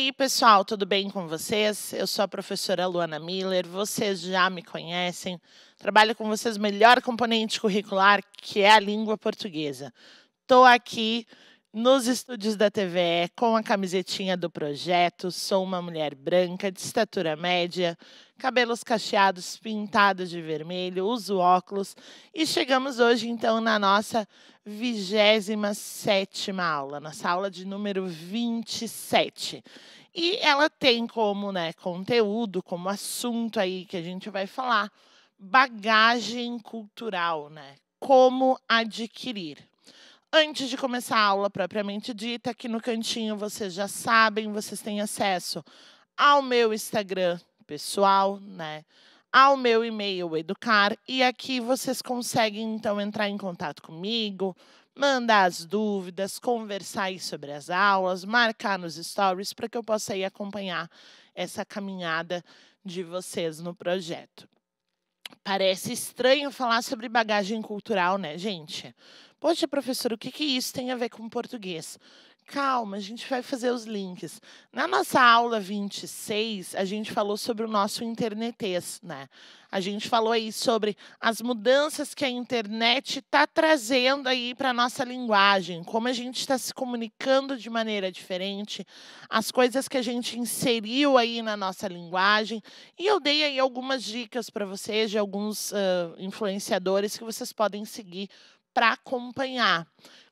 aí, pessoal, tudo bem com vocês? Eu sou a professora Luana Miller, vocês já me conhecem. Trabalho com vocês o melhor componente curricular, que é a língua portuguesa. Estou aqui nos estúdios da TVE com a camisetinha do projeto. Sou uma mulher branca, de estatura média, cabelos cacheados, pintados de vermelho, uso óculos. E chegamos hoje, então, na nossa 27 aula, nossa aula de número 27. E ela tem como né, conteúdo, como assunto aí que a gente vai falar, bagagem cultural, né? Como adquirir. Antes de começar a aula propriamente dita, aqui no cantinho vocês já sabem, vocês têm acesso ao meu Instagram pessoal, né? Ao meu e-mail educar e aqui vocês conseguem então entrar em contato comigo, mandar as dúvidas, conversar sobre as aulas, marcar nos stories para que eu possa ir acompanhar essa caminhada de vocês no projeto. Parece estranho falar sobre bagagem cultural, né, gente? Poxa, professor, o que, que isso tem a ver com português? calma, a gente vai fazer os links. Na nossa aula 26, a gente falou sobre o nosso internetês, né? A gente falou aí sobre as mudanças que a internet está trazendo aí para a nossa linguagem, como a gente está se comunicando de maneira diferente, as coisas que a gente inseriu aí na nossa linguagem. E eu dei aí algumas dicas para vocês de alguns uh, influenciadores que vocês podem seguir para acompanhar.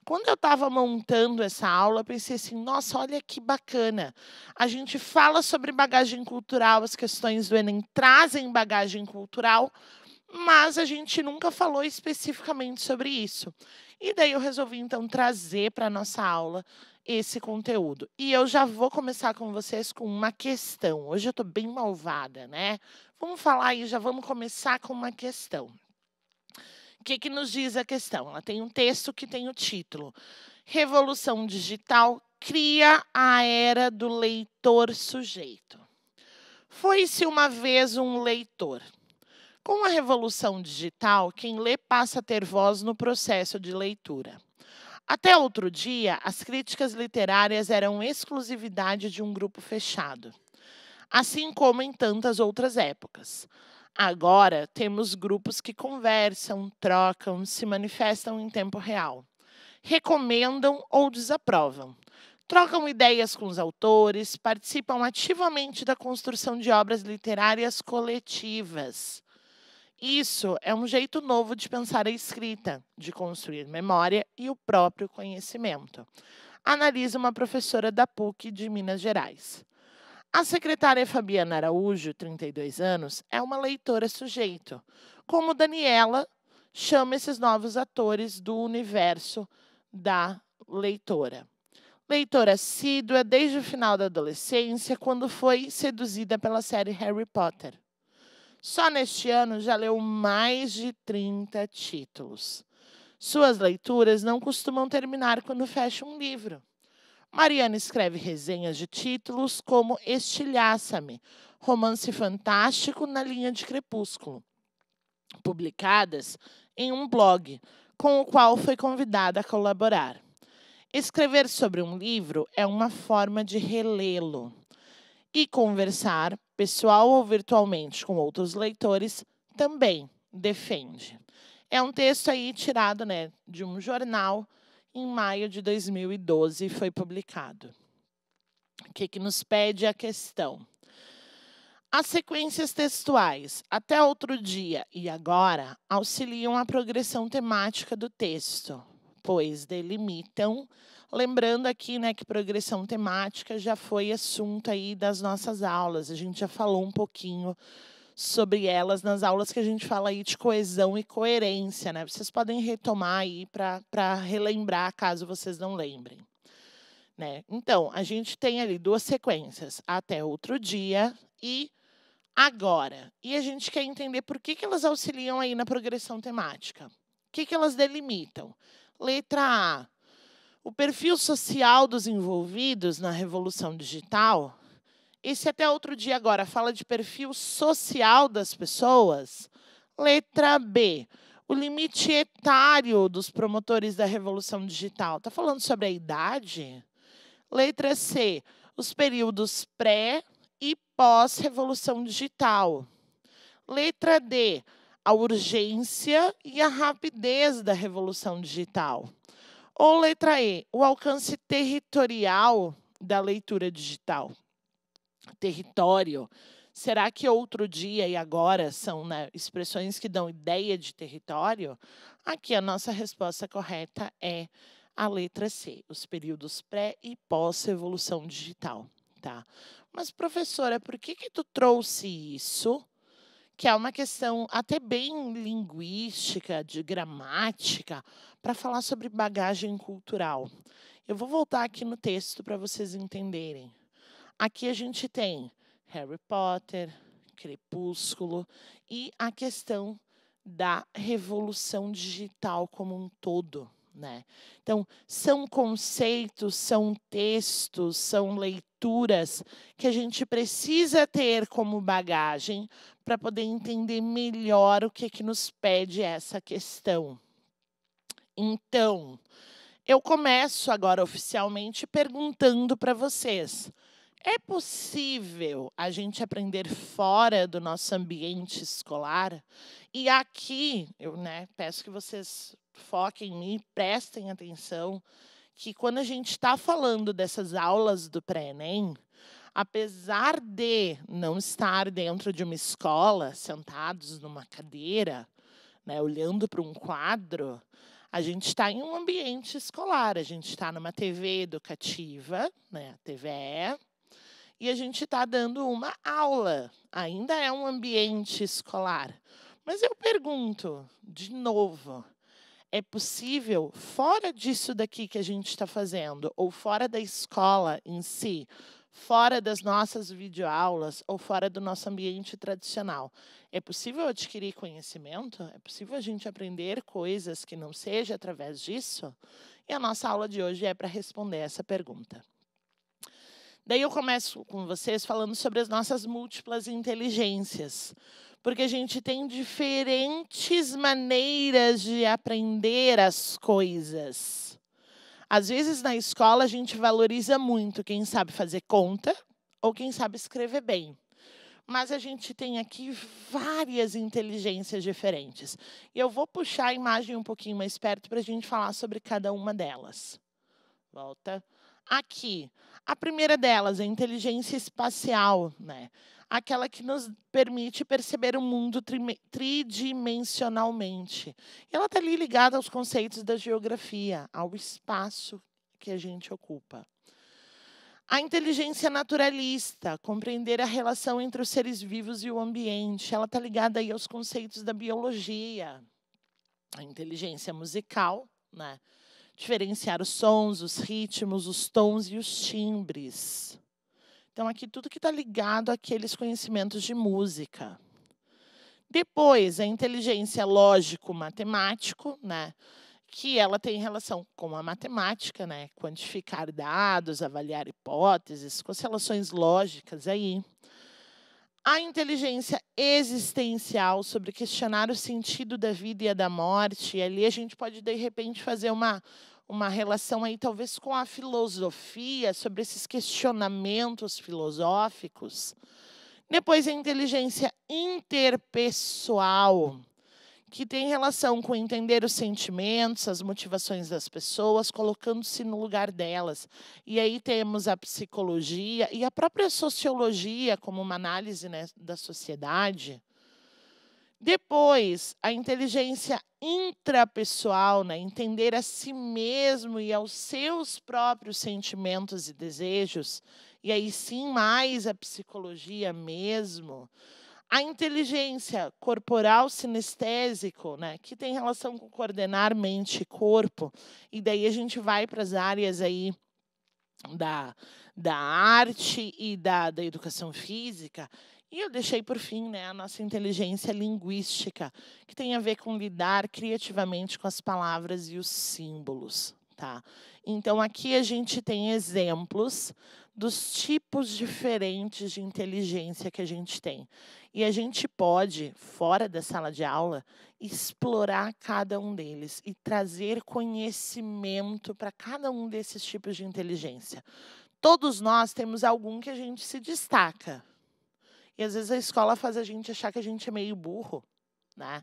Quando eu estava montando essa aula, pensei assim: nossa, olha que bacana. A gente fala sobre bagagem cultural, as questões do Enem trazem bagagem cultural, mas a gente nunca falou especificamente sobre isso. E daí eu resolvi então trazer para nossa aula esse conteúdo. E eu já vou começar com vocês com uma questão. Hoje eu estou bem malvada, né? Vamos falar aí, já vamos começar com uma questão que, que nos diz a questão? Ela tem um texto que tem o título Revolução Digital cria a era do leitor sujeito. Foi-se uma vez um leitor. Com a revolução digital, quem lê passa a ter voz no processo de leitura. Até outro dia, as críticas literárias eram exclusividade de um grupo fechado, assim como em tantas outras épocas. Agora temos grupos que conversam, trocam, se manifestam em tempo real, recomendam ou desaprovam, trocam ideias com os autores, participam ativamente da construção de obras literárias coletivas. Isso é um jeito novo de pensar a escrita, de construir memória e o próprio conhecimento. Analisa uma professora da PUC de Minas Gerais. A secretária Fabiana Araújo, 32 anos, é uma leitora sujeito, como Daniela chama esses novos atores do universo da leitora. Leitora assídua desde o final da adolescência, quando foi seduzida pela série Harry Potter. Só neste ano já leu mais de 30 títulos. Suas leituras não costumam terminar quando fecha um livro. Mariana escreve resenhas de títulos como Estilhaça-me, romance fantástico na linha de Crepúsculo, publicadas em um blog com o qual foi convidada a colaborar. Escrever sobre um livro é uma forma de relê-lo e conversar, pessoal ou virtualmente, com outros leitores também defende. É um texto aí tirado né, de um jornal em maio de 2012 foi publicado. O que, que nos pede a questão? As sequências textuais, até outro dia e agora, auxiliam a progressão temática do texto, pois delimitam. Lembrando aqui né, que progressão temática já foi assunto aí das nossas aulas, a gente já falou um pouquinho sobre elas nas aulas que a gente fala aí de coesão e coerência, né? Vocês podem retomar aí para relembrar, caso vocês não lembrem. Né? Então, a gente tem ali duas sequências, até outro dia e agora. E a gente quer entender por que, que elas auxiliam aí na progressão temática. O que, que elas delimitam? Letra A. O perfil social dos envolvidos na revolução digital e se até outro dia agora fala de perfil social das pessoas, letra B. O limite etário dos promotores da revolução digital. Está falando sobre a idade? Letra C. Os períodos pré e pós-revolução digital. Letra D. A urgência e a rapidez da revolução digital. Ou letra E. O alcance territorial da leitura digital território. Será que outro dia e agora são né, expressões que dão ideia de território? Aqui a nossa resposta correta é a letra C, os períodos pré e pós-evolução digital. Tá? Mas, professora, por que, que tu trouxe isso? Que é uma questão até bem linguística, de gramática, para falar sobre bagagem cultural. Eu vou voltar aqui no texto para vocês entenderem. Aqui a gente tem Harry Potter, Crepúsculo e a questão da revolução digital como um todo. Né? Então, são conceitos, são textos, são leituras que a gente precisa ter como bagagem para poder entender melhor o que, é que nos pede essa questão. Então, eu começo agora oficialmente perguntando para vocês é possível a gente aprender fora do nosso ambiente escolar? E aqui, eu né, peço que vocês foquem em mim, prestem atenção, que quando a gente está falando dessas aulas do pré-ENEM, apesar de não estar dentro de uma escola, sentados numa cadeira, né, olhando para um quadro, a gente está em um ambiente escolar, a gente está numa TV educativa, né, a TVE, e a gente está dando uma aula. Ainda é um ambiente escolar. Mas eu pergunto, de novo, é possível, fora disso daqui que a gente está fazendo, ou fora da escola em si, fora das nossas videoaulas ou fora do nosso ambiente tradicional. É possível adquirir conhecimento? É possível a gente aprender coisas que não seja através disso? E a nossa aula de hoje é para responder essa pergunta. Daí eu começo com vocês falando sobre as nossas múltiplas inteligências, porque a gente tem diferentes maneiras de aprender as coisas. Às vezes na escola a gente valoriza muito quem sabe fazer conta ou quem sabe escrever bem mas a gente tem aqui várias inteligências diferentes. E eu vou puxar a imagem um pouquinho mais perto para a gente falar sobre cada uma delas. Volta aqui. A primeira delas é inteligência espacial, né? aquela que nos permite perceber o mundo tridimensionalmente. E ela está ali ligada aos conceitos da geografia, ao espaço que a gente ocupa. A inteligência naturalista, compreender a relação entre os seres vivos e o ambiente, ela está ligada aí aos conceitos da biologia. A inteligência musical, né? diferenciar os sons, os ritmos, os tons e os timbres. Então, aqui tudo que está ligado àqueles conhecimentos de música. Depois, a inteligência lógico-matemático, né? que ela tem relação com a matemática, né? quantificar dados, avaliar hipóteses, com as relações lógicas aí. A inteligência existencial sobre questionar o sentido da vida e a da morte. E ali a gente pode, de repente, fazer uma, uma relação aí, talvez, com a filosofia, sobre esses questionamentos filosóficos. Depois, a inteligência interpessoal que tem relação com entender os sentimentos, as motivações das pessoas, colocando-se no lugar delas. E aí temos a psicologia e a própria sociologia como uma análise né, da sociedade. Depois, a inteligência intrapessoal, né? entender a si mesmo e aos seus próprios sentimentos e desejos. E aí sim, mais a psicologia mesmo. A inteligência corporal sinestésico, né, que tem relação com coordenar mente e corpo, e daí a gente vai para as áreas aí da, da arte e da, da educação física. E eu deixei por fim né, a nossa inteligência linguística, que tem a ver com lidar criativamente com as palavras e os símbolos. Tá? Então, aqui a gente tem exemplos dos tipos diferentes de inteligência que a gente tem. E a gente pode, fora da sala de aula, explorar cada um deles e trazer conhecimento para cada um desses tipos de inteligência. Todos nós temos algum que a gente se destaca. E às vezes a escola faz a gente achar que a gente é meio burro, né?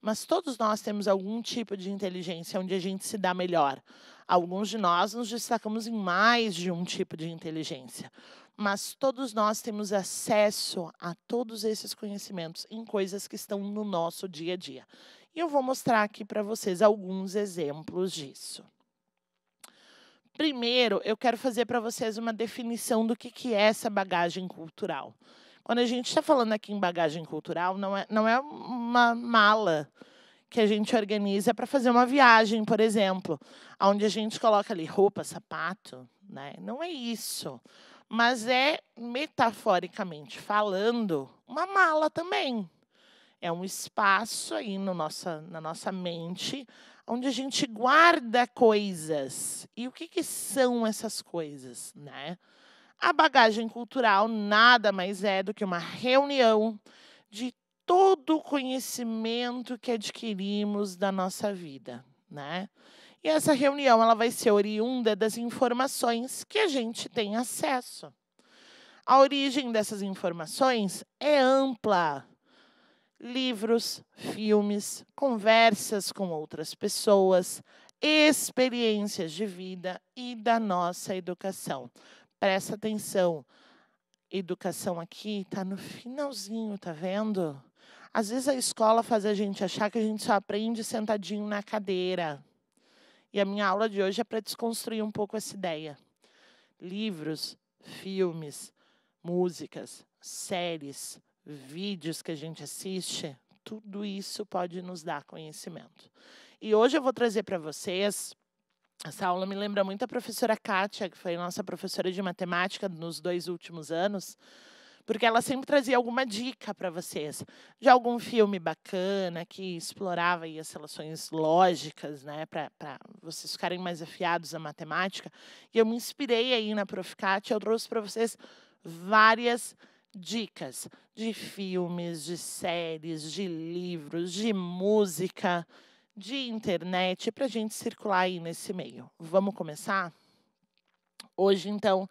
Mas todos nós temos algum tipo de inteligência onde a gente se dá melhor. Alguns de nós nos destacamos em mais de um tipo de inteligência mas todos nós temos acesso a todos esses conhecimentos em coisas que estão no nosso dia a dia. E eu vou mostrar aqui para vocês alguns exemplos disso. Primeiro, eu quero fazer para vocês uma definição do que, que é essa bagagem cultural. Quando a gente está falando aqui em bagagem cultural, não é, não é uma mala que a gente organiza para fazer uma viagem, por exemplo, onde a gente coloca ali roupa, sapato, né? Não é isso mas é, metaforicamente falando, uma mala também. É um espaço aí no nossa, na nossa mente onde a gente guarda coisas. E o que, que são essas coisas, né? A bagagem cultural nada mais é do que uma reunião de todo o conhecimento que adquirimos da nossa vida, né? E essa reunião ela vai ser oriunda das informações que a gente tem acesso. A origem dessas informações é ampla. Livros, filmes, conversas com outras pessoas, experiências de vida e da nossa educação. Presta atenção. Educação aqui está no finalzinho, tá vendo? Às vezes a escola faz a gente achar que a gente só aprende sentadinho na cadeira. E a minha aula de hoje é para desconstruir um pouco essa ideia. Livros, filmes, músicas, séries, vídeos que a gente assiste, tudo isso pode nos dar conhecimento. E hoje eu vou trazer para vocês. Essa aula me lembra muito a professora Kátia, que foi nossa professora de matemática nos dois últimos anos porque ela sempre trazia alguma dica para vocês de algum filme bacana que explorava as relações lógicas, né, para vocês ficarem mais afiados à matemática. E eu me inspirei aí na Proficat, eu trouxe para vocês várias dicas de filmes, de séries, de livros, de música, de internet para a gente circular aí nesse meio. Vamos começar? Hoje, então,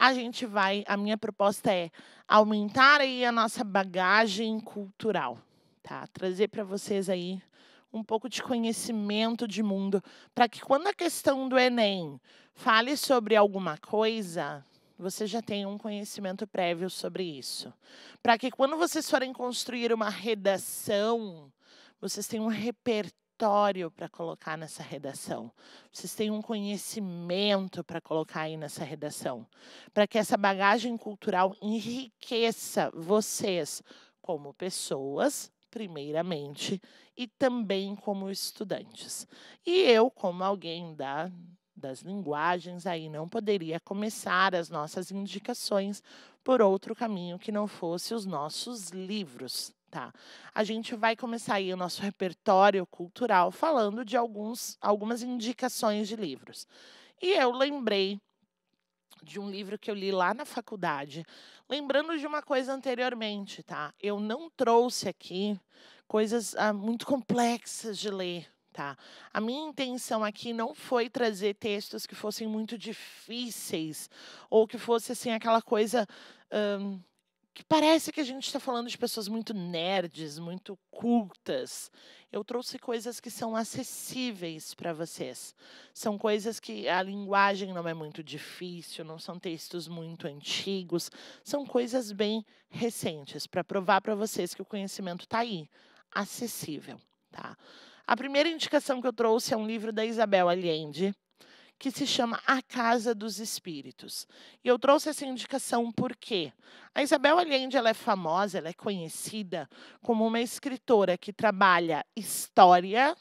a gente vai, a minha proposta é aumentar aí a nossa bagagem cultural, tá? Trazer para vocês aí um pouco de conhecimento de mundo, para que quando a questão do Enem fale sobre alguma coisa, você já tenha um conhecimento prévio sobre isso. Para que quando vocês forem construir uma redação, vocês tenham um repertório repertório para colocar nessa redação. Vocês têm um conhecimento para colocar aí nessa redação, para que essa bagagem cultural enriqueça vocês como pessoas, primeiramente, e também como estudantes. E eu, como alguém da das linguagens, aí não poderia começar as nossas indicações por outro caminho que não fosse os nossos livros. Tá. A gente vai começar aí o nosso repertório cultural falando de alguns, algumas indicações de livros. E eu lembrei de um livro que eu li lá na faculdade, lembrando de uma coisa anteriormente, tá? Eu não trouxe aqui coisas ah, muito complexas de ler, tá? A minha intenção aqui não foi trazer textos que fossem muito difíceis ou que fosse assim aquela coisa hum, que parece que a gente está falando de pessoas muito nerds, muito cultas. Eu trouxe coisas que são acessíveis para vocês. São coisas que a linguagem não é muito difícil, não são textos muito antigos, são coisas bem recentes para provar para vocês que o conhecimento está aí, acessível, tá? A primeira indicação que eu trouxe é um livro da Isabel Allende, que se chama A Casa dos Espíritos. E eu trouxe essa indicação porque a Isabel Allende ela é famosa, ela é conhecida como uma escritora que trabalha história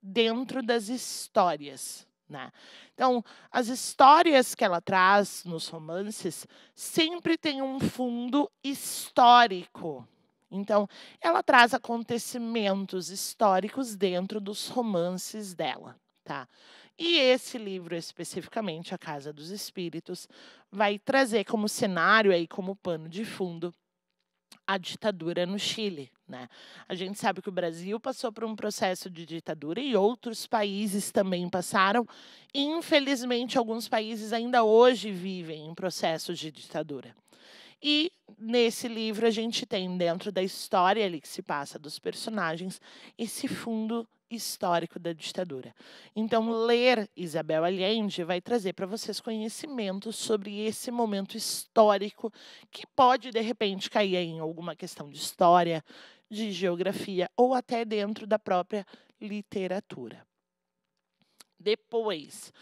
dentro das histórias. Né? Então, as histórias que ela traz nos romances sempre têm um fundo histórico. Então, ela traz acontecimentos históricos dentro dos romances dela. Tá? E esse livro, especificamente, A Casa dos Espíritos, vai trazer como cenário aí, como pano de fundo, a ditadura no Chile. Né? A gente sabe que o Brasil passou por um processo de ditadura e outros países também passaram. Infelizmente, alguns países ainda hoje vivem em processos de ditadura. E nesse livro a gente tem dentro da história ali que se passa dos personagens esse fundo histórico da ditadura. Então, ler Isabel Allende vai trazer para vocês conhecimentos sobre esse momento histórico que pode, de repente, cair em alguma questão de história, de geografia ou até dentro da própria literatura. Depois,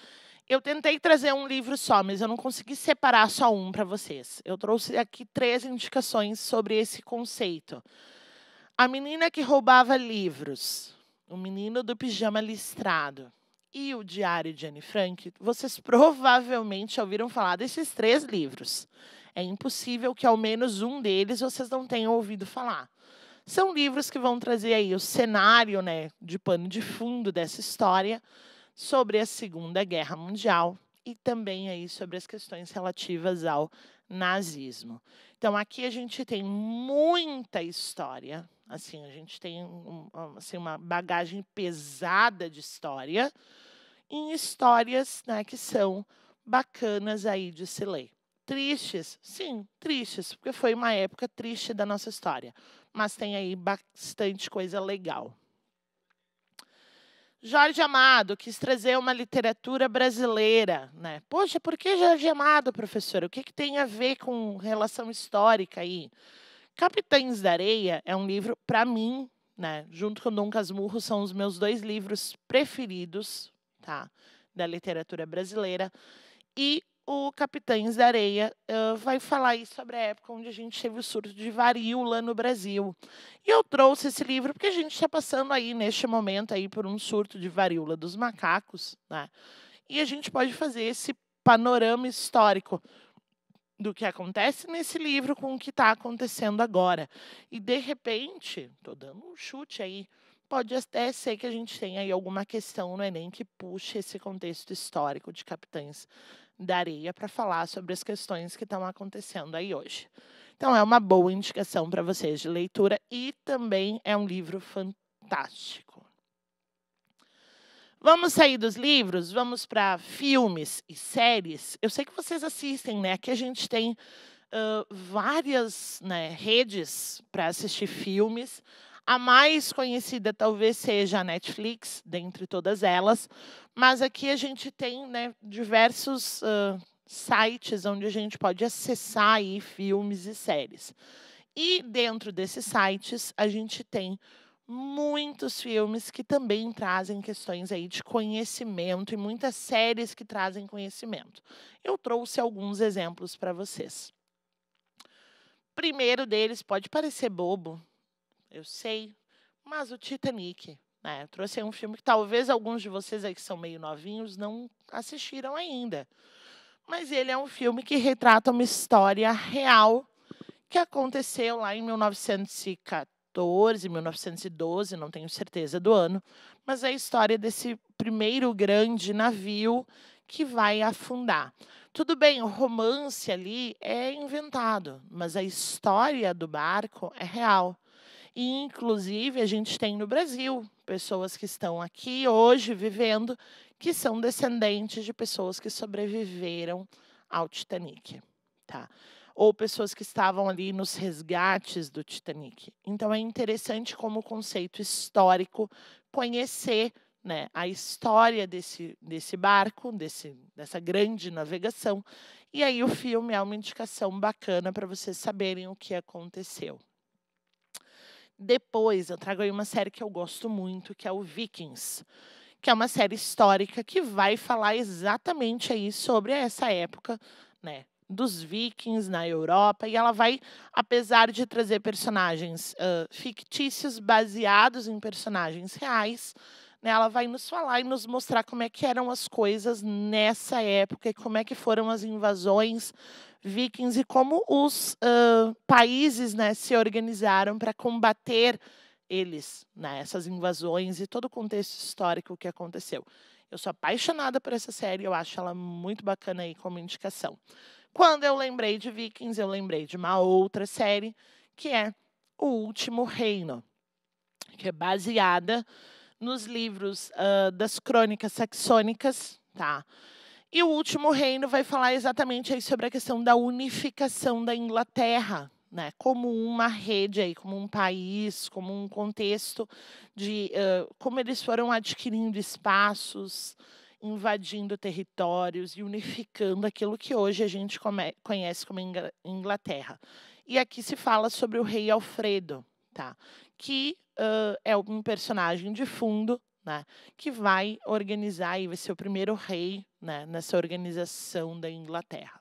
eu tentei trazer um livro só, mas eu não consegui separar só um para vocês. Eu trouxe aqui três indicações sobre esse conceito. A menina que roubava livros, o Menino do Pijama Listrado e O Diário de Anne Frank, vocês provavelmente já ouviram falar desses três livros. É impossível que ao menos um deles vocês não tenham ouvido falar. São livros que vão trazer aí o cenário, né, de pano de fundo dessa história sobre a Segunda Guerra Mundial e também aí sobre as questões relativas ao nazismo. Então aqui a gente tem muita história, Assim, a gente tem um, assim, uma bagagem pesada de história em histórias né, que são bacanas aí de se ler. Tristes, sim, tristes, porque foi uma época triste da nossa história, mas tem aí bastante coisa legal. Jorge Amado quis trazer uma literatura brasileira, né? Poxa, por que Jorge Amado, professora? O que, que tem a ver com relação histórica aí? Capitães da Areia é um livro, para mim, né, junto com Dom Casmurro, são os meus dois livros preferidos, tá? Da literatura brasileira. E o Capitães da Areia uh, vai falar aí sobre a época onde a gente teve o surto de varíola no Brasil. E eu trouxe esse livro porque a gente está passando aí, neste momento, aí por um surto de varíola dos macacos, né? E a gente pode fazer esse panorama histórico do que acontece nesse livro com o que está acontecendo agora. E de repente, estou dando um chute aí, pode até ser que a gente tenha aí alguma questão no Enem que puxe esse contexto histórico de Capitães da Areia para falar sobre as questões que estão acontecendo aí hoje. Então é uma boa indicação para vocês de leitura e também é um livro fantástico. Vamos sair dos livros, vamos para filmes e séries. Eu sei que vocês assistem, né? Que a gente tem uh, várias né, redes para assistir filmes. A mais conhecida talvez seja a Netflix, dentre todas elas. Mas aqui a gente tem né, diversos uh, sites onde a gente pode acessar aí filmes e séries. E dentro desses sites a gente tem muitos filmes que também trazem questões aí de conhecimento e muitas séries que trazem conhecimento. Eu trouxe alguns exemplos para vocês. Primeiro deles pode parecer bobo, eu sei, mas o Titanic, né? Eu trouxe um filme que talvez alguns de vocês aí que são meio novinhos não assistiram ainda. Mas ele é um filme que retrata uma história real que aconteceu lá em 1914, 1914, 1912, não tenho certeza do ano, mas é a história desse primeiro grande navio que vai afundar. Tudo bem, o romance ali é inventado, mas a história do barco é real. E, inclusive, a gente tem no Brasil pessoas que estão aqui hoje vivendo que são descendentes de pessoas que sobreviveram ao Titanic. Tá? ou pessoas que estavam ali nos resgates do Titanic. Então é interessante como conceito histórico conhecer né, a história desse, desse barco, desse, dessa grande navegação. E aí o filme é uma indicação bacana para vocês saberem o que aconteceu. Depois eu trago aí uma série que eu gosto muito, que é o Vikings, que é uma série histórica que vai falar exatamente aí sobre essa época, né, dos vikings na Europa, e ela vai, apesar de trazer personagens uh, fictícios baseados em personagens reais, né, ela vai nos falar e nos mostrar como é que eram as coisas nessa época e como é que foram as invasões vikings e como os uh, países né, se organizaram para combater eles, né, essas invasões e todo o contexto histórico que aconteceu. Eu sou apaixonada por essa série, eu acho ela muito bacana aí como indicação. Quando eu lembrei de Vikings, eu lembrei de uma outra série, que é O Último Reino, que é baseada nos livros uh, das crônicas saxônicas, tá? E o último reino vai falar exatamente aí sobre a questão da unificação da Inglaterra, né? Como uma rede aí, como um país, como um contexto de uh, como eles foram adquirindo espaços, invadindo territórios e unificando aquilo que hoje a gente conhece como Inglaterra. E aqui se fala sobre o rei Alfredo, tá? que uh, é um personagem de fundo né, que vai organizar e vai ser o primeiro rei né, nessa organização da Inglaterra.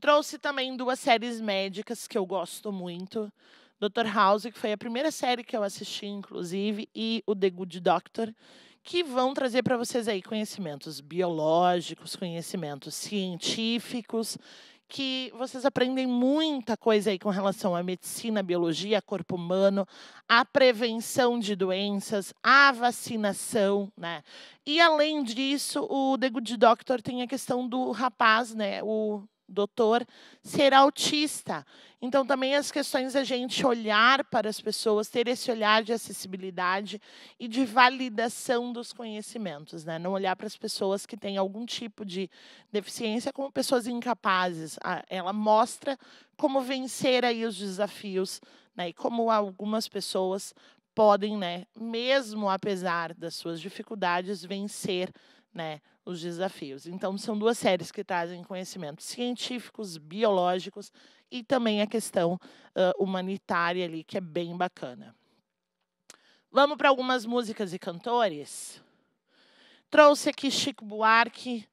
Trouxe também duas séries médicas que eu gosto muito. Dr. House, que foi a primeira série que eu assisti, inclusive, e o The Good Doctor, que vão trazer para vocês aí conhecimentos biológicos, conhecimentos científicos, que vocês aprendem muita coisa aí com relação à medicina, à biologia, à corpo humano, à prevenção de doenças, à vacinação, né? E além disso, o The Good Doctor tem a questão do rapaz, né? O doutor, ser autista. Então, também as questões a gente olhar para as pessoas, ter esse olhar de acessibilidade e de validação dos conhecimentos, né? Não olhar para as pessoas que têm algum tipo de deficiência como pessoas incapazes. Ela mostra como vencer aí os desafios, né? E como algumas pessoas podem, né, mesmo apesar das suas dificuldades, vencer né, os desafios. Então, são duas séries que trazem conhecimentos científicos, biológicos e também a questão uh, humanitária ali, que é bem bacana. Vamos para algumas músicas e cantores? Trouxe aqui Chico Buarque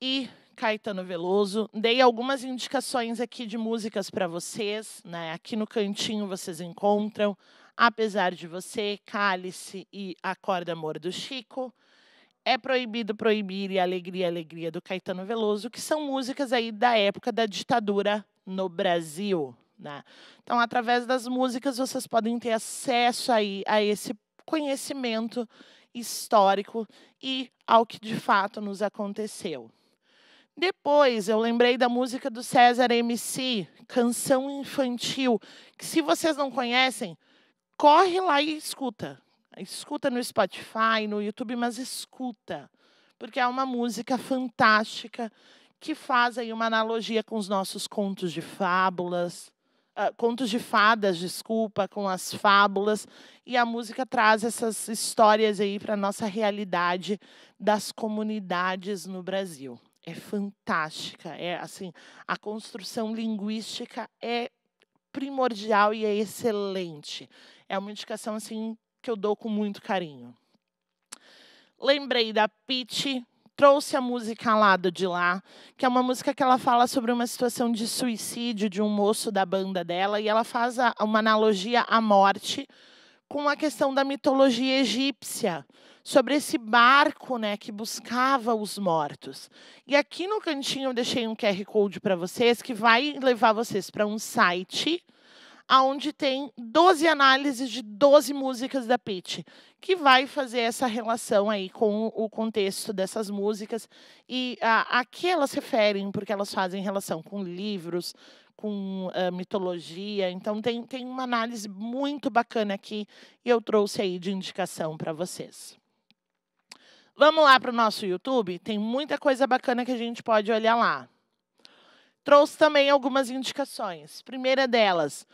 e Caetano Veloso. Dei algumas indicações aqui de músicas para vocês. Né? Aqui no cantinho vocês encontram Apesar de Você, Cálice e Acorda Amor do Chico. É Proibido Proibir e Alegria, Alegria do Caetano Veloso, que são músicas aí da época da ditadura no Brasil. Né? Então, através das músicas, vocês podem ter acesso aí a esse conhecimento histórico e ao que de fato nos aconteceu. Depois eu lembrei da música do César MC, Canção Infantil, que se vocês não conhecem, corre lá e escuta. Escuta no Spotify, no YouTube, mas escuta, porque é uma música fantástica que faz aí uma analogia com os nossos contos de fábulas, uh, contos de fadas, desculpa, com as fábulas, e a música traz essas histórias aí para nossa realidade das comunidades no Brasil. É fantástica, é assim, a construção linguística é primordial e é excelente. É uma indicação assim que eu dou com muito carinho. Lembrei da Pete, trouxe a música Lado de Lá, que é uma música que ela fala sobre uma situação de suicídio de um moço da banda dela, e ela faz uma analogia à morte com a questão da mitologia egípcia, sobre esse barco né, que buscava os mortos. E aqui no cantinho eu deixei um QR Code para vocês, que vai levar vocês para um site aonde tem 12 análises de 12 músicas da Pitty, que vai fazer essa relação aí com o contexto dessas músicas e a, a que elas referem, porque elas fazem relação com livros, com eh, mitologia. Então, tem, tem uma análise muito bacana aqui e eu trouxe aí de indicação para vocês. Vamos lá para o nosso YouTube? Tem muita coisa bacana que a gente pode olhar lá. Trouxe também algumas indicações. Primeira delas,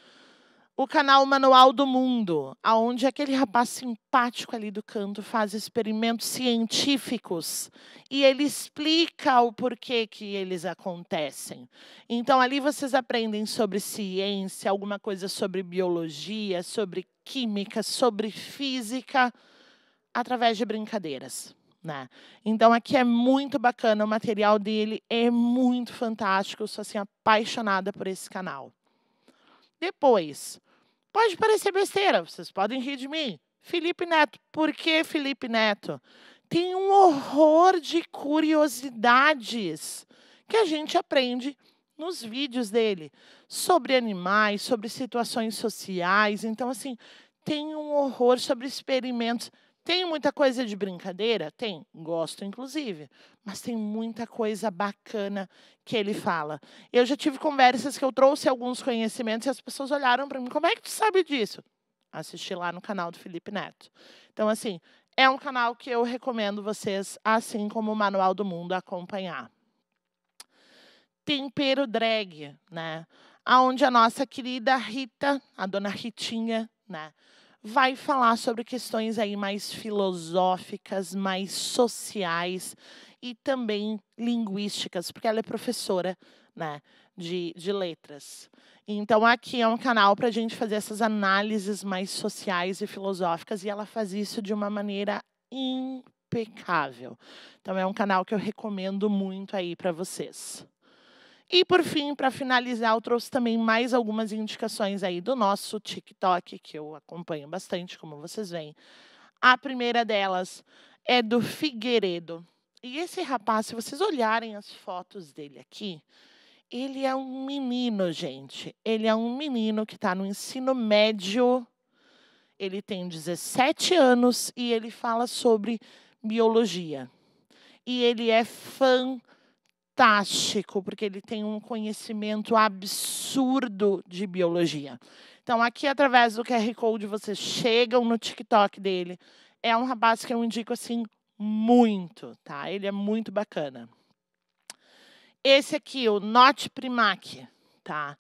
o canal Manual do Mundo, aonde aquele rapaz simpático ali do canto faz experimentos científicos e ele explica o porquê que eles acontecem. Então ali vocês aprendem sobre ciência, alguma coisa sobre biologia, sobre química, sobre física através de brincadeiras. Né? Então aqui é muito bacana, o material dele é muito fantástico, eu sou assim apaixonada por esse canal. Depois, Pode parecer besteira, vocês podem rir de mim. Felipe Neto. Por que Felipe Neto? Tem um horror de curiosidades que a gente aprende nos vídeos dele sobre animais, sobre situações sociais. Então, assim, tem um horror sobre experimentos. Tem muita coisa de brincadeira? Tem, gosto inclusive, mas tem muita coisa bacana que ele fala. Eu já tive conversas que eu trouxe alguns conhecimentos e as pessoas olharam para mim, como é que tu sabe disso? Assisti lá no canal do Felipe Neto. Então, assim, é um canal que eu recomendo vocês, assim como o Manual do Mundo, acompanhar. Tempero Drag, né? Aonde a nossa querida Rita, a dona Ritinha, né? vai falar sobre questões aí mais filosóficas, mais sociais e também linguísticas, porque ela é professora, né, de, de letras. Então aqui é um canal para a gente fazer essas análises mais sociais e filosóficas e ela faz isso de uma maneira impecável. Então é um canal que eu recomendo muito aí para vocês. E por fim, para finalizar, eu trouxe também mais algumas indicações aí do nosso TikTok, que eu acompanho bastante, como vocês veem. A primeira delas é do Figueiredo. E esse rapaz, se vocês olharem as fotos dele aqui, ele é um menino, gente. Ele é um menino que está no ensino médio. Ele tem 17 anos e ele fala sobre biologia. E ele é fã fantástico, porque ele tem um conhecimento absurdo de biologia. Então, aqui através do QR Code, vocês chegam no TikTok dele. É um rapaz que eu indico assim muito, tá? Ele é muito bacana. Esse aqui, o Not Primac, tá?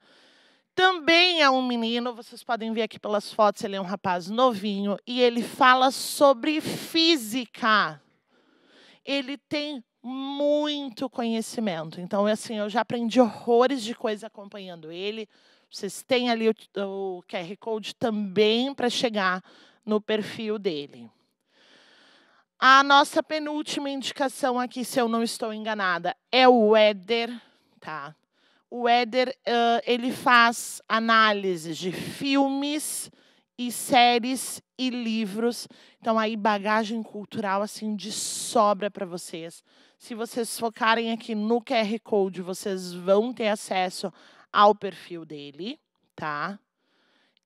Também é um menino, vocês podem ver aqui pelas fotos, ele é um rapaz novinho e ele fala sobre física. Ele tem muito conhecimento. Então, é assim, eu já aprendi horrores de coisa acompanhando ele. Vocês têm ali o, o QR Code também para chegar no perfil dele. A nossa penúltima indicação aqui, se eu não estou enganada, é o Éder, tá? O Éder, uh, ele faz análises de filmes e séries e livros. Então aí bagagem cultural assim de sobra para vocês. Se vocês focarem aqui no QR Code, vocês vão ter acesso ao perfil dele, tá?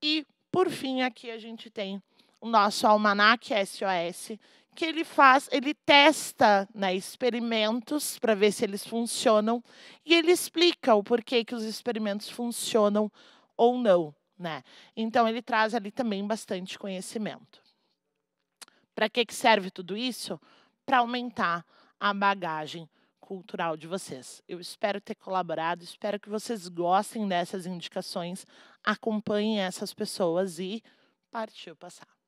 E por fim aqui a gente tem o nosso almanac SOS, que ele faz, ele testa né, experimentos para ver se eles funcionam e ele explica o porquê que os experimentos funcionam ou não. Né? Então, ele traz ali também bastante conhecimento. Para que, que serve tudo isso? Para aumentar a bagagem cultural de vocês. Eu espero ter colaborado, espero que vocês gostem dessas indicações, acompanhem essas pessoas e partiu passar.